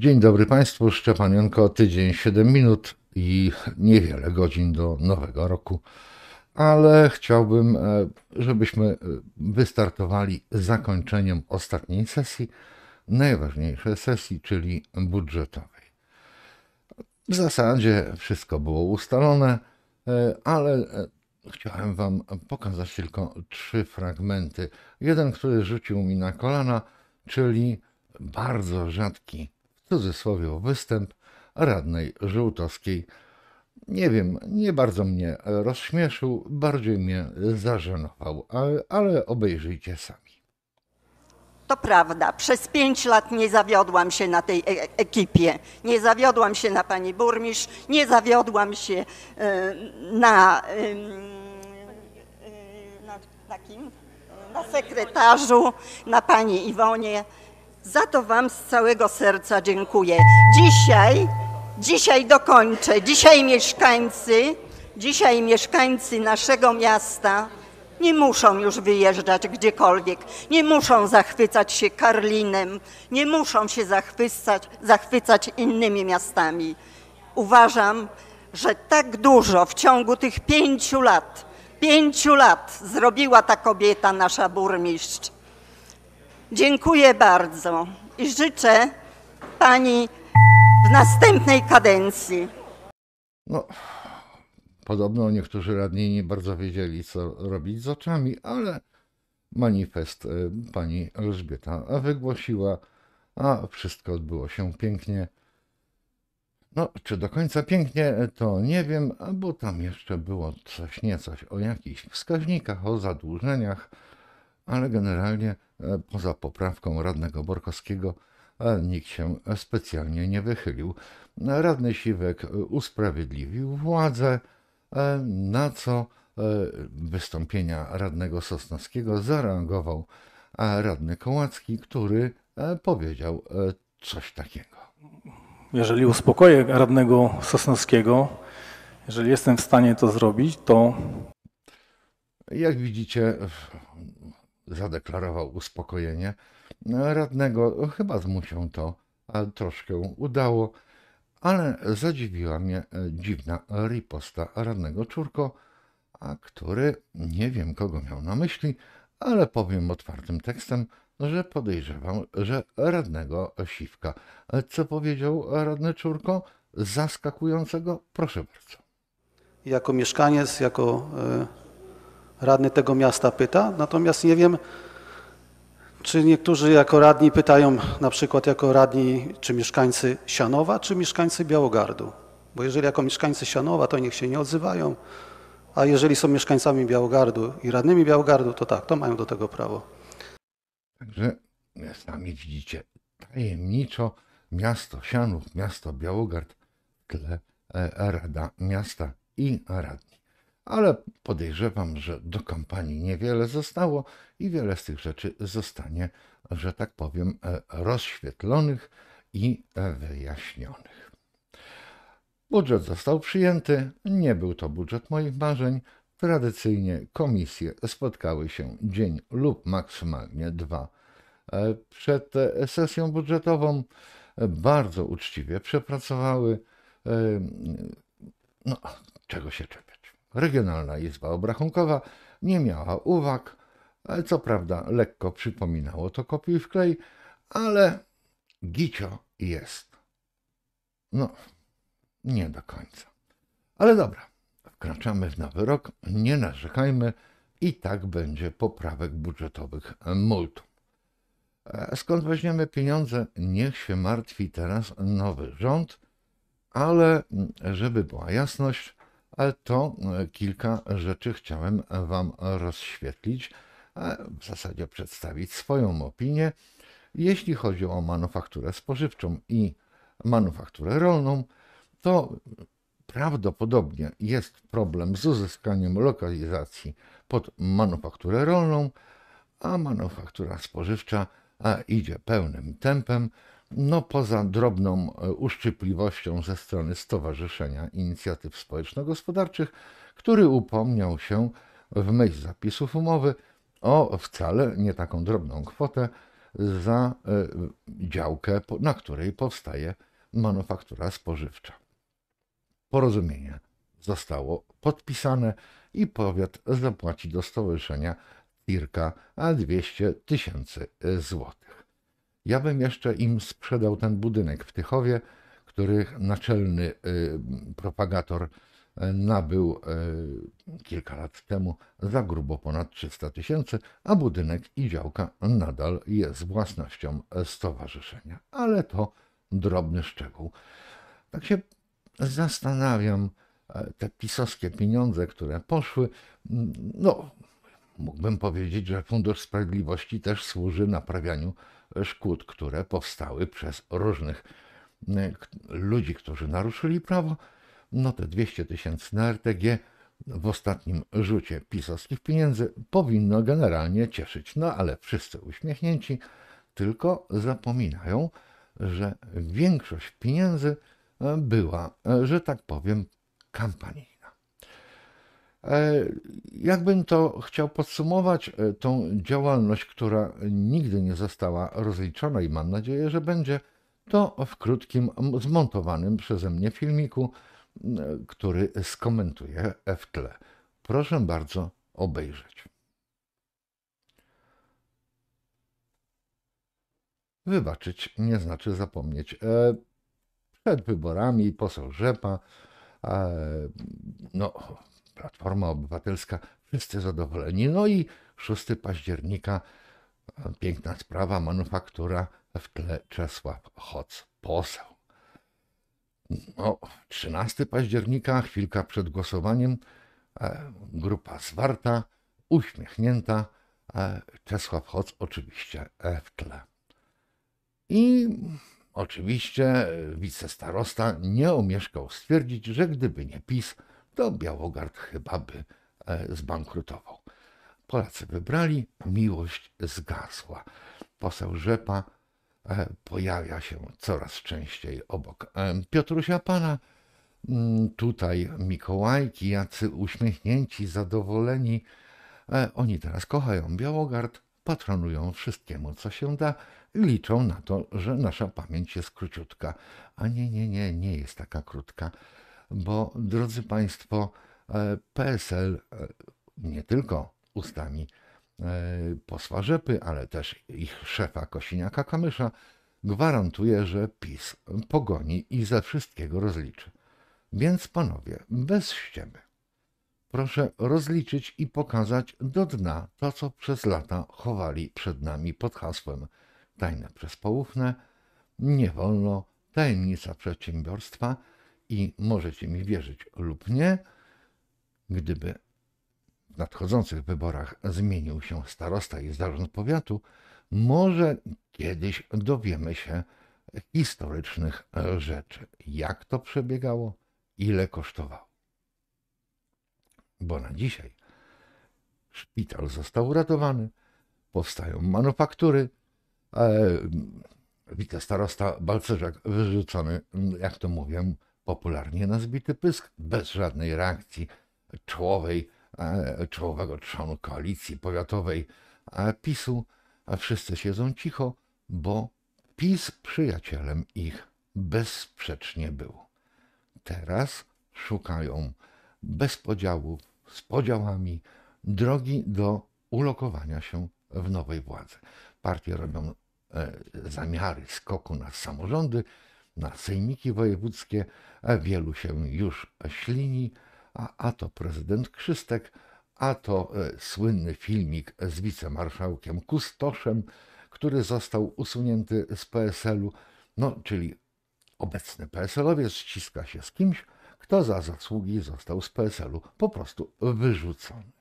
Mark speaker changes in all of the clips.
Speaker 1: Dzień dobry Państwu, Szczepanienko, tydzień 7 minut i niewiele godzin do nowego roku, ale chciałbym, e, żebyśmy e, wystartowali zakończeniem ostatniej sesji, najważniejszej sesji, czyli budżetowej. W zasadzie wszystko było ustalone, e, ale chciałem Wam pokazać tylko trzy fragmenty. Jeden, który rzucił mi na kolana, czyli bardzo rzadki w cudzysłowie występ radnej żółtowskiej. Nie wiem, nie bardzo mnie rozśmieszył, bardziej mnie zażenował, ale, ale obejrzyjcie sami.
Speaker 2: To prawda, przez pięć lat nie zawiodłam się na tej e, e, ekipie. Nie zawiodłam się na pani burmistrz, nie zawiodłam się e, na, na, na Na sekretarzu, na pani Iwonie. Za to Wam z całego serca dziękuję. Dzisiaj, dzisiaj dokończę. Dzisiaj mieszkańcy, dzisiaj mieszkańcy naszego miasta nie muszą już wyjeżdżać gdziekolwiek, nie muszą zachwycać się Karlinem, nie muszą się zachwycać, zachwycać innymi miastami. Uważam, że tak dużo w ciągu tych pięciu lat, pięciu lat zrobiła ta kobieta, nasza burmistrz. Dziękuję bardzo i życzę pani w następnej kadencji. No,
Speaker 1: podobno niektórzy radni nie bardzo wiedzieli, co robić z oczami, ale manifest y, pani Elżbieta wygłosiła, a wszystko odbyło się pięknie. No, czy do końca pięknie, to nie wiem, bo tam jeszcze było coś coś o jakichś wskaźnikach, o zadłużeniach ale generalnie e, poza poprawką radnego Borkowskiego e, nikt się specjalnie nie wychylił. Radny Siwek e, usprawiedliwił władzę, na co wystąpienia radnego Sosnowskiego zareagował radny Kołacki, który powiedział coś takiego. Jeżeli uspokoję radnego Sosnowskiego, jeżeli jestem w stanie to zrobić, to. Jak widzicie, zadeklarował uspokojenie no, radnego, chyba mu się to e, troszkę udało, ale zadziwiła mnie e, dziwna riposta radnego Czurko, a który nie wiem kogo miał na myśli, ale powiem otwartym tekstem, że podejrzewał, że radnego Siwka. E, co powiedział radny Czurko? Zaskakującego? Proszę bardzo. Jako mieszkaniec, jako radny tego miasta pyta, natomiast nie wiem, czy niektórzy jako radni pytają na przykład jako radni czy mieszkańcy Sianowa, czy mieszkańcy Białogardu. Bo jeżeli jako mieszkańcy Sianowa, to niech się nie odzywają, a jeżeli są mieszkańcami Białogardu i radnymi Białogardu, to tak, to mają do tego prawo. Także e, sami widzicie, tajemniczo miasto Sianów, miasto Białogard, tle e, Rada Miasta i rad ale podejrzewam, że do kampanii niewiele zostało i wiele z tych rzeczy zostanie, że tak powiem, e, rozświetlonych i e, wyjaśnionych. Budżet został przyjęty, nie był to budżet moich marzeń. Tradycyjnie komisje spotkały się dzień lub maksymalnie dwa e, przed sesją budżetową. Bardzo uczciwie przepracowały. No, czego się czeka? Regionalna Izba Obrachunkowa nie miała uwag. Co prawda lekko przypominało to kopiuj w klej, ale gicio jest. No, nie do końca. Ale dobra, wkraczamy w nowy rok, nie narzekajmy i tak będzie poprawek budżetowych multum. E, skąd weźmiemy pieniądze? Niech się martwi teraz nowy rząd, ale mm, żeby była jasność, to e, kilka rzeczy chciałem Wam rozświetlić, a w zasadzie przedstawić swoją opinię, jeśli chodzi o manufakturę spożywczą i manufakturę rolną, to prawdopodobnie jest problem z uzyskaniem lokalizacji pod manufakturę rolną, a manufaktura spożywcza idzie pełnym tempem no poza drobną e, uszczypliwością ze strony Stowarzyszenia Inicjatyw Społeczno-Gospodarczych, który upomniał się w myśl zapisów umowy o wcale nie taką drobną kwotę za e, działkę, na której powstaje manufaktura spożywcza. Porozumienie zostało podpisane i powiat zapłaci do stowarzyszenia cirka 200 tysięcy złotych. Ja bym jeszcze im sprzedał ten budynek w Tychowie, który naczelny y, propagator y, nabył y, kilka lat temu za grubo ponad 300 tysięcy, a budynek i działka nadal jest własnością stowarzyszenia. Ale to drobny szczegół. Tak się zastanawiam, te pisowskie pieniądze, które poszły, mm, no mógłbym powiedzieć, że Fundusz Sprawiedliwości też służy naprawianiu szkód, które powstały przez różnych e, ludzi, którzy naruszyli prawo, no te 200 tysięcy na RTG w ostatnim rzucie pisowskich pieniędzy powinno generalnie cieszyć. No ale wszyscy uśmiechnięci tylko zapominają, że większość pieniędzy e, była, e, że tak powiem, kampanii. E, jakbym to chciał podsumować, e, tą działalność, która nigdy nie została rozliczona i mam nadzieję, że będzie, to w krótkim, zmontowanym przeze mnie filmiku, który skomentuję w tle. Proszę bardzo obejrzeć. Wybaczyć nie znaczy zapomnieć. E, przed wyborami poseł Rzepa, no, Platforma Obywatelska, wszyscy zadowoleni. No i 6 października, e, piękna sprawa, manufaktura w tle Czesław Hoc, poseł. No, 13 października, chwilka przed głosowaniem, e, grupa zwarta, uśmiechnięta, e, Czesław Hoc oczywiście w tle. I oczywiście wicestarosta nie omieszkał stwierdzić, że gdyby nie PiS, to Białogard chyba by e, zbankrutował. Polacy wybrali, miłość zgasła. Poseł Rzepa e, pojawia się coraz częściej obok e, Piotrusia Pana. Mm, tutaj Mikołajki, jacy uśmiechnięci, zadowoleni. Oni teraz kochają Białogard, patronują wszystkiemu, co się da. Liczą na to, że nasza pamięć jest króciutka. A nie, nie, nie, nie jest taka krótka bo drodzy Państwo, e, PSL e, nie tylko ustami e, posła Rzepy, ale też ich szefa Kosiniaka Kamysza gwarantuje, że PiS pogoni i ze wszystkiego rozliczy. Więc panowie, bez ściemy. Proszę rozliczyć i pokazać do dna to, co przez lata chowali przed nami pod hasłem tajne przez poufne, nie wolno, tajemnica przedsiębiorstwa, i możecie mi wierzyć lub nie, gdyby w nadchodzących wyborach zmienił się starosta i zarząd powiatu, może kiedyś dowiemy się historycznych rzeczy, jak to przebiegało, ile kosztowało. Bo na dzisiaj szpital został uratowany, powstają manufaktury, e, wicestarosta Balcerzak wyrzucony, jak to mówię, popularnie na zbity pysk, bez żadnej reakcji czołowej, e, czołowego trzonu koalicji powiatowej PiSu, a wszyscy siedzą cicho, bo PiS przyjacielem ich bezsprzecznie był. Teraz szukają bez podziałów, z podziałami drogi do ulokowania się w nowej władzy. Partie robią e, zamiary skoku na samorządy, na sejmiki wojewódzkie wielu się już ślini, a, a to prezydent Krzystek, a to e, słynny filmik z wicemarszałkiem Kustoszem, który został usunięty z PSL-u, no czyli obecny PSL-owiec ściska się z kimś, kto za zasługi został z PSL-u po prostu wyrzucony.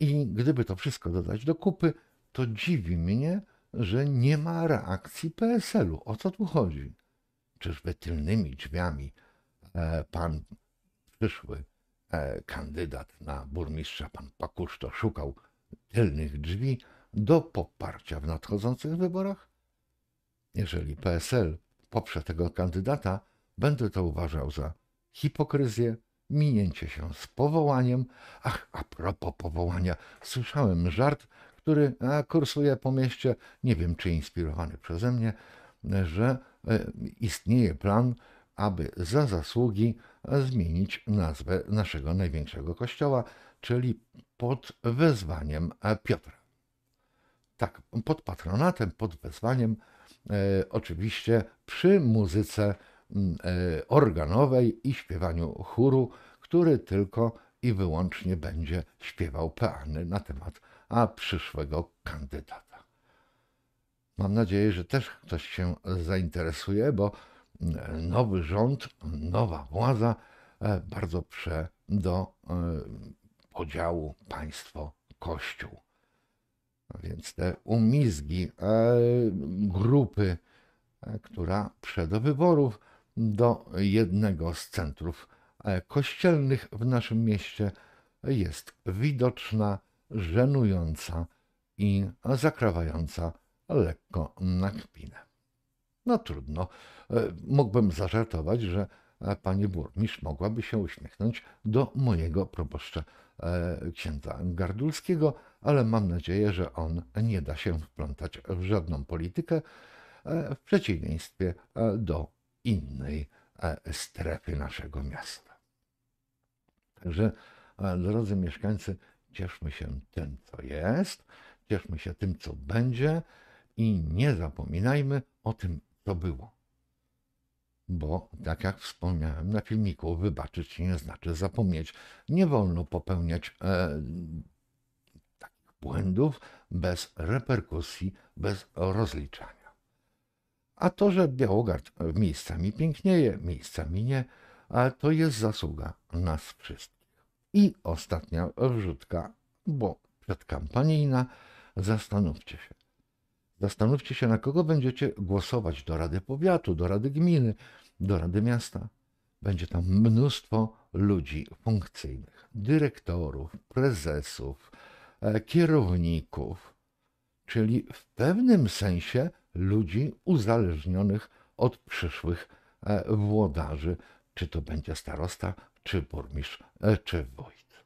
Speaker 1: I gdyby to wszystko dodać do kupy, to dziwi mnie, że nie ma reakcji PSL-u. O co tu chodzi? czyżby tylnymi drzwiami e, pan przyszły e, kandydat na burmistrza, pan Pakuszto, szukał tylnych drzwi do poparcia w nadchodzących wyborach? Jeżeli PSL poprze tego kandydata, będę to uważał za hipokryzję, minięcie się z powołaniem. Ach, a propos powołania, słyszałem żart, który e, kursuje po mieście, nie wiem czy inspirowany przeze mnie, że e, istnieje plan, aby za zasługi e, zmienić nazwę naszego największego kościoła, czyli pod wezwaniem e, Piotra. Tak, pod patronatem, pod wezwaniem, oczywiście przy muzyce organowej i śpiewaniu chóru, który tylko i wyłącznie będzie śpiewał peany na temat a przyszłego kandydata. Mam nadzieję, że też ktoś się zainteresuje, bo e, nowy rząd, nowa władza e, bardzo prze do e, podziału państwo-kościół. Więc te umizgi grupy, która przed wyborów do jednego z centrów kościelnych w naszym mieście jest widoczna, żenująca i zakrawająca lekko na kpinę. No trudno. E, mógłbym zażartować, że e, pani burmistrz mogłaby się uśmiechnąć do mojego proboszcza e, księdza Gardulskiego, ale mam nadzieję, że on nie da się wplątać w żadną politykę w przeciwieństwie do innej strefy naszego miasta. Także, drodzy mieszkańcy, cieszmy się tym, co jest, cieszmy się tym, co będzie i nie zapominajmy o tym, co było. Bo, tak jak wspomniałem na filmiku, wybaczyć nie znaczy zapomnieć. Nie wolno popełniać e, takich błędów bez reperkusji, bez rozliczania. A to, że Białogard miejscami pięknieje, miejscami nie, to jest zasługa nas wszystkich. I ostatnia wrzutka, bo przedkampanijna, zastanówcie się, Zastanówcie się, na kogo będziecie głosować do Rady Powiatu, do Rady Gminy, do Rady Miasta. Będzie tam mnóstwo ludzi funkcyjnych, dyrektorów, prezesów, e, kierowników, czyli w pewnym sensie ludzi uzależnionych od przyszłych e, włodarzy, czy to będzie starosta, czy burmistrz, e, czy wójt.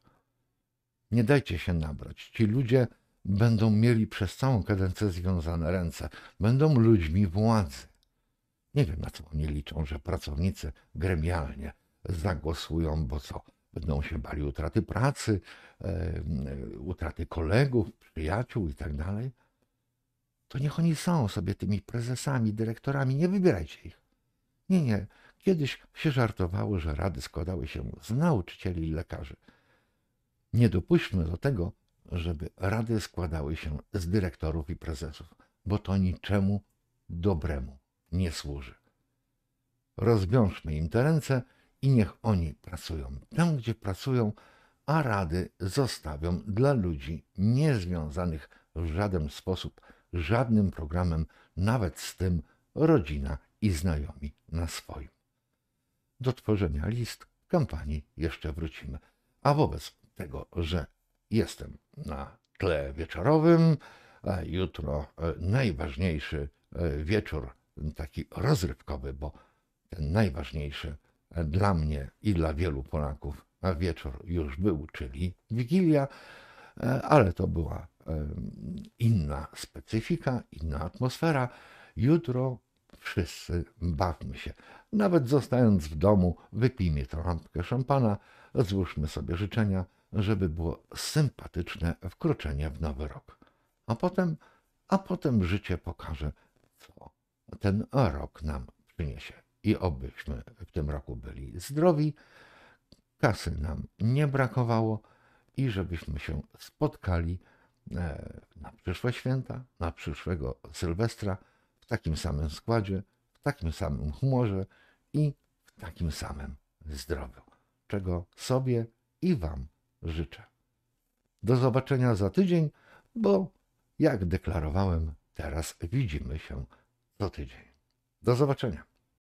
Speaker 1: Nie dajcie się nabrać. Ci ludzie będą mieli przez całą kadencję związane ręce, będą ludźmi władzy. Nie wiem, na co oni liczą, że pracownicy gremialnie zagłosują, bo co? Będą się bali utraty pracy, utraty kolegów, przyjaciół i tak dalej. To niech oni są sobie tymi prezesami, dyrektorami, nie wybierajcie ich. Nie, nie. Kiedyś się żartowało, że rady składały się z nauczycieli i lekarzy. Nie dopuśćmy do tego, żeby rady składały się z dyrektorów i prezesów, bo to niczemu dobremu nie służy. Rozwiążmy im te ręce i niech oni pracują tam, gdzie pracują, a rady zostawią dla ludzi niezwiązanych w żaden sposób, żadnym programem, nawet z tym rodzina i znajomi na swoim. Do tworzenia list kampanii jeszcze wrócimy. A wobec tego, że jestem na tle wieczorowym, jutro e, najważniejszy e, wieczór, taki rozrywkowy, bo ten najważniejszy e, dla mnie i dla wielu Polaków wieczór już był, czyli Wigilia, ale to była inna specyfika, inna atmosfera. Jutro wszyscy bawmy się. Nawet zostając w domu, wypijmy tę szampana, złóżmy sobie życzenia, żeby było sympatyczne wkroczenie w nowy rok. A potem, a potem życie pokaże, co ten rok nam przyniesie. I obyśmy w tym roku byli zdrowi, kasy nam nie brakowało i żebyśmy się spotkali e, na przyszłe święta, na przyszłego Sylwestra w takim samym składzie, w takim samym humorze i w takim samym zdrowiu, czego sobie i Wam życzę. Do zobaczenia za tydzień, bo jak deklarowałem, teraz widzimy się co tydzień. Do zobaczenia.